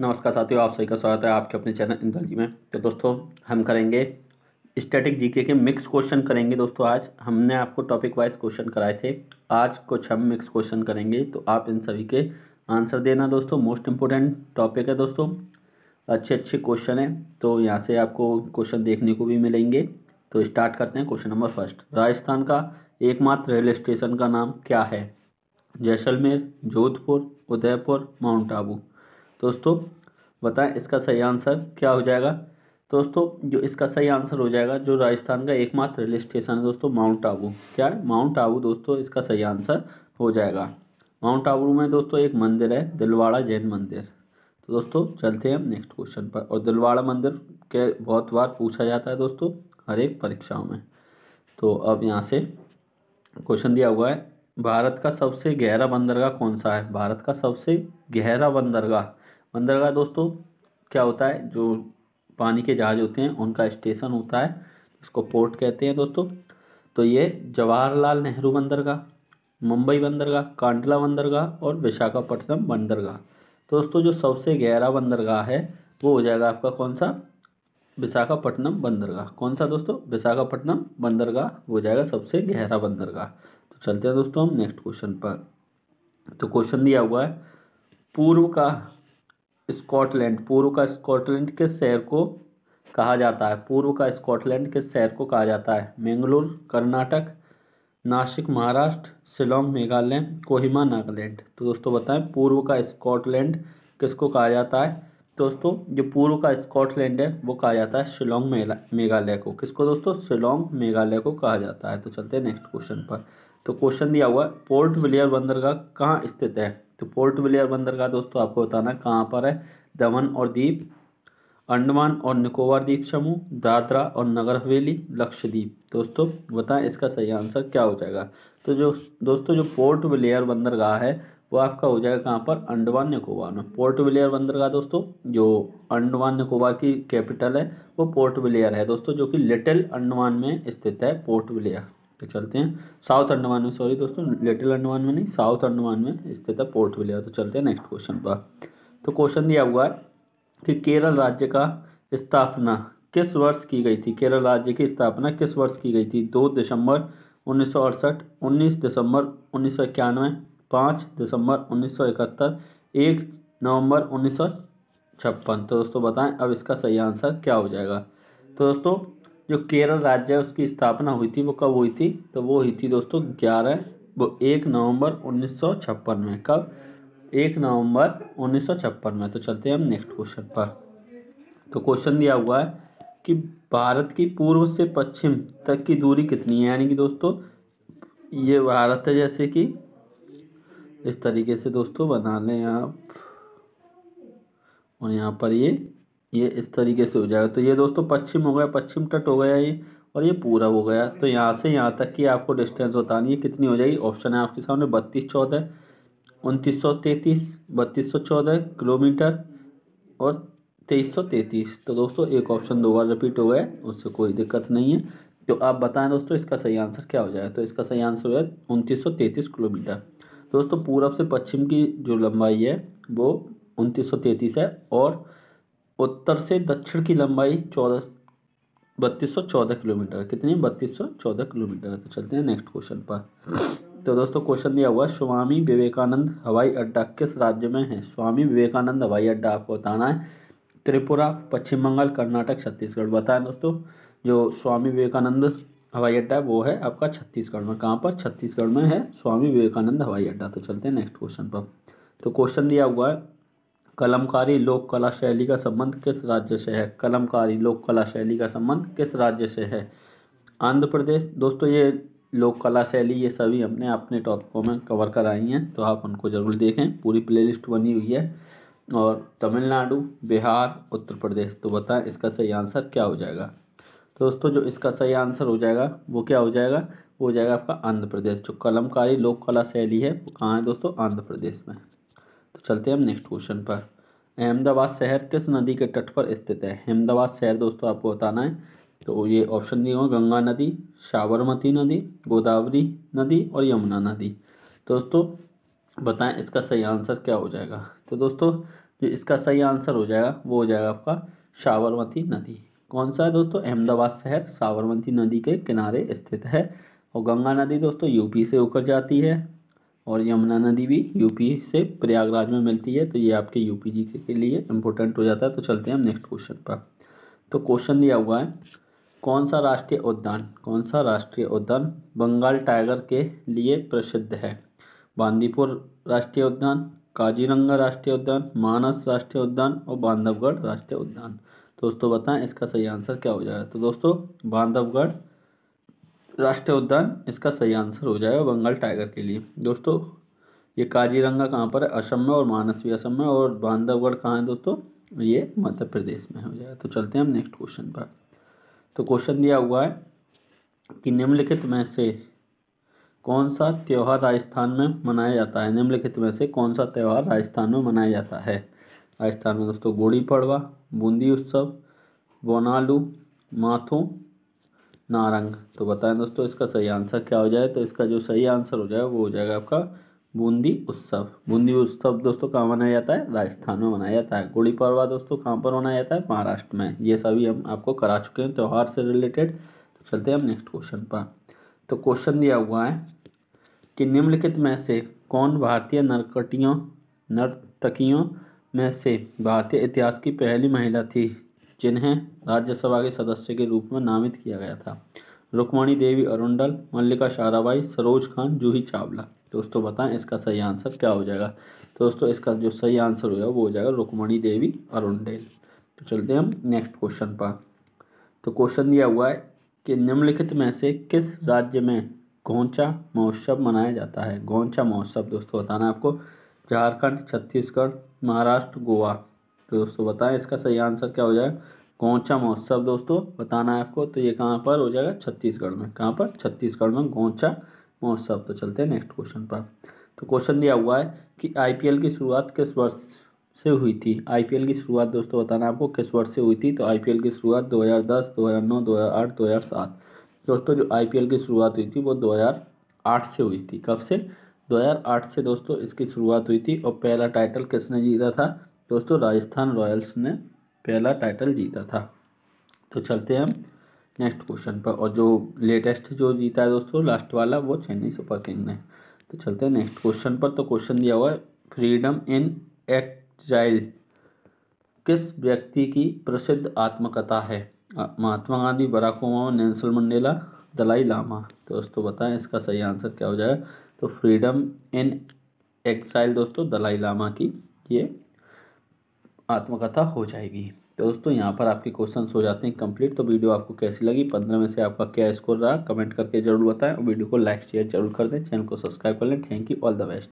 नमस्कार साथियों आप सभी का स्वागत है आपके अपने चैनल इंदल जी में तो दोस्तों हम करेंगे स्टैटिक जीके के मिक्स क्वेश्चन करेंगे दोस्तों आज हमने आपको टॉपिक वाइज क्वेश्चन कराए थे आज कुछ हम मिक्स क्वेश्चन करेंगे तो आप इन सभी के आंसर देना दोस्तों मोस्ट इम्पोर्टेंट टॉपिक है दोस्तों अच्छे अच्छे क्वेश्चन हैं तो यहाँ से आपको क्वेश्चन देखने को भी मिलेंगे तो स्टार्ट करते हैं क्वेश्चन नंबर फर्स्ट राजस्थान का एकमात्र रेल स्टेशन का नाम क्या है जैसलमेर जोधपुर उदयपुर माउंट आबू दोस्तों बताएं इसका सही आंसर क्या हो जाएगा दोस्तों जो इसका सही आंसर हो जाएगा जो राजस्थान का एकमात्र रेल स्टेशन है दोस्तों माउंट आबू क्या है माउंट आबू दोस्तों इसका सही आंसर हो जाएगा माउंट आबू में दोस्तों एक मंदिर है दिलवाड़ा जैन मंदिर तो दोस्तों चलते हैं हम नेक्स्ट क्वेश्चन पर और दिलवाड़ा मंदिर के बहुत बार पूछा जाता है दोस्तों हर एक परीक्षाओं में तो अब यहाँ से क्वेश्चन दिया हुआ है भारत का सबसे गहरा बंदरगाह कौन सा है भारत का सबसे गहरा बंदरगाह बंदरगाह दोस्तों क्या होता है जो पानी के जहाज होते हैं उनका स्टेशन होता है इसको पोर्ट कहते हैं दोस्तों तो ये जवाहरलाल नेहरू बंदरगाह मुंबई बंदरगाह कांडला बंदरगाह और विशाखापट्टनम बंदरगाह तो दोस्तों जो सबसे गहरा बंदरगाह है वो हो जाएगा आपका कौन सा विशाखापट्टनम बंदरगाह कौन सा दोस्तों विशाखापट्टनम बंदरगाह हो जाएगा सबसे गहरा बंदरगाह तो चलते हैं दोस्तों हम नेक्स्ट क्वेश्चन पर तो क्वेश्चन दिया हुआ है पूर्व का स्कॉटलैंड पूर्व का स्कॉटलैंड किस शहर को कहा जाता है पूर्व का स्कॉटलैंड किस शहर को कहा जाता है मैंगलोर कर्नाटक नासिक महाराष्ट्र शिलोंग मेघालय कोहिमा नागालैंड तो दोस्तों बताएं पूर्व का स्कॉटलैंड किसको कहा जाता है दोस्तों जो पूर्व का स्कॉटलैंड है वो कहा जाता है शिलोंग मेघालय को किसको दोस्तों शिलोंग मेघालय को कहा जाता है तो चलते हैं नेक्स्ट क्वेश्चन पर तो क्वेश्चन दिया हुआ है पोर्ट विलियर बंदरगाह कहाँ स्थित है तो पोर्ट विलियर बंदरगाह दोस्तों आपको बताना कहाँ पर है दमन और द्वीप अंडमान और निकोबार द्वीप समूह दादरा और नगर हवेली लक्षद्वीप दोस्तों बताएं इसका सही आंसर क्या हो जाएगा तो जो दोस्तों जो पोर्ट विलियर बंदरगाह है वो आपका हो जाएगा कहाँ पर अंडमान निकोबार में पोर्ट विलियर बंदरगाह दोस्तों जो अंडमान निकोबार की कैपिटल है वो पोर्ट विलियर है दोस्तों जो कि लिटिल अंडमान में स्थित है पोर्ट विलियर पे चलते हैं साउथ अंडमान में सॉरी दोस्तों लिटिल अंडमान में नहीं साउथ अंडमान में स्थित है पोर्ट विलियर तो चलते हैं नेक्स्ट क्वेश्चन पर तो क्वेश्चन दिया हुआ है कि केरल राज्य का स्थापना किस वर्ष की गई थी केरल राज्य की स्थापना किस वर्ष की गई थी दो दिसंबर उन्नीस सौ अड़सठ उन्नीस दिसंबर उन्नीस सौ इक्यानवे पाँच दिसंबर उन्नीस सौ इकहत्तर एक नवंबर उन्नीस सौ छप्पन तो दोस्तों बताएं अब इसका सही आंसर क्या हो जाएगा तो दोस्तों जो केरल राज्य है उसकी स्थापना हुई थी वो कब हुई थी तो वो हुई थी दोस्तों ग्यारह वो एक नवंबर उन्नीस में कब एक नवंबर उन्नीस में तो चलते हैं हम नेक्स्ट क्वेश्चन पर तो क्वेश्चन दिया हुआ है कि भारत की पूर्व से पश्चिम तक की दूरी कितनी है यानी कि दोस्तों ये भारत है जैसे कि इस तरीके से दोस्तों बना लें आप और यहाँ पर ये ये इस तरीके से हो जाएगा तो ये दोस्तों पश्चिम हो गया पश्चिम तट हो गया ये और ये पूरा हो गया तो यहाँ से यहाँ तक की आपको डिस्टेंस बतानी है कितनी हो जाएगी ऑप्शन है आपके सामने बत्तीस चौदह उनतीस सौ तैंतीस बत्तीस सौ चौदह किलोमीटर और तेईस सौ तैंतीस तो दोस्तों एक ऑप्शन दो बार रिपीट हो गया उससे कोई दिक्कत नहीं है तो आप बताएं दोस्तों इसका सही आंसर क्या हो जाएगा तो इसका सही आंसर हो जाए उनतीस सौ तैंतीस किलोमीटर दोस्तों पूरब से पश्चिम की जो लंबाई है वो उनतीस सौ तैंतीस है और उत्तर से दक्षिण की लंबाई चौदह बत्तीस सौ चौदह किलोमीटर कितनी बत्तीस सौ चौदह किलोमीटर है तो चलते हैं नेक्स्ट क्वेश्चन पर तो दोस्तों क्वेश्चन दिया हुआ स्वामी विवेकानंद हवाई अड्डा किस राज्य में है स्वामी विवेकानंद हवाई अड्डा आपको बताना है त्रिपुरा पश्चिम बंगाल कर्नाटक छत्तीसगढ़ बताएं दोस्तों जो स्वामी विवेकानंद हवाई अड्डा है वो है आपका छत्तीसगढ़ में कहाँ पर छत्तीसगढ़ में है स्वामी विवेकानंद हवाई अड्डा तो चलते हैं नेक्स्ट क्वेश्चन पर तो क्वेश्चन दिया हुआ है कलमकारी लोक कला शैली का संबंध किस राज्य से है कलमकारी लोक कला शैली का संबंध किस राज्य से है आंध्र प्रदेश दोस्तों ये लोक कला शैली ये सभी हमने अपने टॉपिकों में कवर कराई हैं तो आप उनको ज़रूर देखें पूरी प्लेलिस्ट बनी हुई है और तमिलनाडु बिहार उत्तर प्रदेश तो बताएं इसका सही आंसर क्या हो जाएगा तो दोस्तों जो इसका सही आंसर हो जाएगा वो क्या हो जाएगा वो हो जाएगा आपका आंध्र प्रदेश जो कलमकारी लोक कला शैली है वो कहाँ है दोस्तों आंध्र प्रदेश में तो चलते हैं हम नेक्स्ट क्वेश्चन पर अहमदाबाद शहर किस नदी के तट पर स्थित है अहमदाबाद शहर दोस्तों आपको बताना है तो ये ऑप्शन दिए हुए गंगा नदी साबरमती नदी गोदावरी नदी और यमुना नदी दोस्तों बताएं इसका सही आंसर क्या हो जाएगा तो दोस्तों जो इसका सही आंसर हो जाएगा वो हो जाएगा आपका साबरमती नदी कौन सा है दोस्तों अहमदाबाद शहर साबरमती नदी के किनारे स्थित है और गंगा नदी दोस्तों यूपी से होकर जाती है और यमुना नदी भी यूपी से प्रयागराज में मिलती है तो ये आपके यूपी जी के लिए इम्पोर्टेंट हो जाता है तो चलते हैं हम नेक्स्ट क्वेश्चन पर तो क्वेश्चन दिया हुआ है कौन सा राष्ट्रीय उद्यान कौन सा राष्ट्रीय उद्यान बंगाल टाइगर के लिए प्रसिद्ध है बांदीपुर राष्ट्रीय उद्यान काजीरंगा राष्ट्रीय उद्यान मानस राष्ट्रीय उद्यान और बांधवगढ़ राष्ट्रीय उद्यान दोस्तों बताएं इसका सही आंसर क्या हो जाएगा तो दोस्तों बांधवगढ़ राष्ट्रीय उद्यान इसका सही आंसर हो जाएगा बंगाल टाइगर के लिए दोस्तों ये काजीरंगा कहाँ पर है असम में और मानस भी असम में और बांधवगढ़ कहाँ है दोस्तों ये मध्य प्रदेश में हो जाएगा तो चलते हैं हम नेक्स्ट क्वेश्चन पर तो क्वेश्चन दिया हुआ है कि निम्नलिखित में से कौन सा त्यौहार राजस्थान में मनाया जाता है निम्नलिखित में से कौन सा त्यौहार राजस्थान में मनाया जाता है राजस्थान में दोस्तों गुड़ी पड़वा बूंदी उत्सव बोनालू माथों नारंग तो बताएं दोस्तों इसका सही आंसर क्या हो जाए तो इसका जो सही आंसर हो जाएगा वो हो जाएगा आपका बूंदी उत्सव बूंदी उत्सव दोस्तों कहाँ मनाया जाता है राजस्थान में मनाया जाता है गुड़ी पड़वा दोस्तों कहाँ पर मनाया जाता है महाराष्ट्र में ये सभी हम आपको करा चुके हैं त्यौहार से रिलेटेड तो चलते हैं हम नेक्स्ट क्वेश्चन पर तो क्वेश्चन दिया हुआ है कि निम्नलिखित में से कौन भारतीय नरकटियों नर्तकियों में से भारतीय इतिहास की पहली महिला थी जिन्हें राज्यसभा के सदस्य के रूप में नामित किया गया था रुक्मणी देवी अरुंडल मल्लिका शाराबाई सरोज खान जूही चावला दोस्तों बताएं इसका सही आंसर क्या हो जाएगा दोस्तों इसका जो सही आंसर होगा वो हो जाएगा रुक्मणी देवी अरुंडेल तो चलते हैं हम नेक्स्ट क्वेश्चन पर तो क्वेश्चन दिया हुआ है कि निम्नलिखित में से किस राज्य में गोंचा महोत्सव मनाया जाता है गोंचा महोत्सव दोस्तों बताना आपको झारखंड छत्तीसगढ़ महाराष्ट्र गोवा तो दोस्तों बताएं इसका सही आंसर क्या हो जाएगा गौचा महोत्सव दोस्तों बताना है आपको तो ये कहाँ पर हो जाएगा छत्तीसगढ़ में कहाँ पर छत्तीसगढ़ में गौचा महोत्सव तो चलते हैं नेक्स्ट क्वेश्चन पर तो क्वेश्चन दिया हुआ है कि आई की शुरुआत किस वर्ष से हुई थी आई की शुरुआत दोस्तों बताना आपको किस वर्ष से हुई थी तो आई की शुरुआत दो आठ दो हज़ार सात दोस्तों जो आई की शुरुआत हुई थी वो आठ से हुई थी कब से 2008 से दोस्तों इसकी शुरुआत हुई थी और पहला टाइटल किसने जीता था दोस्तों राजस्थान रॉयल्स ने पहला टाइटल जीता था तो चलते हैं हम नेक्स्ट क्वेश्चन पर और जो लेटेस्ट जो जीता है दोस्तों लास्ट वाला वो चेन्नई सुपर किंग ने तो चलते हैं नेक्स्ट क्वेश्चन पर तो क्वेश्चन दिया हुआ है फ्रीडम इन एक्जाइल किस व्यक्ति की प्रसिद्ध आत्मकथा है Mahatma Gandhi Barack Obama Nelson Mandela Dalai Lama तो दोस्तों बताएं इसका सही आंसर क्या हो जाएगा तो फ्रीडम इन एक्साइल दोस्तों दलाई लामा की ये आत्मकथा हो जाएगी तो दोस्तों यहाँ पर आपके क्वेश्चन हो जाते हैं कंप्लीट तो वीडियो आपको कैसी लगी पंद्रह में से आपका क्या स्कोर रहा कमेंट करके जरूर बताएं और वीडियो को लाइक शेयर जरूर कर दें चैनल को सब्सक्राइब कर लें thank you all the best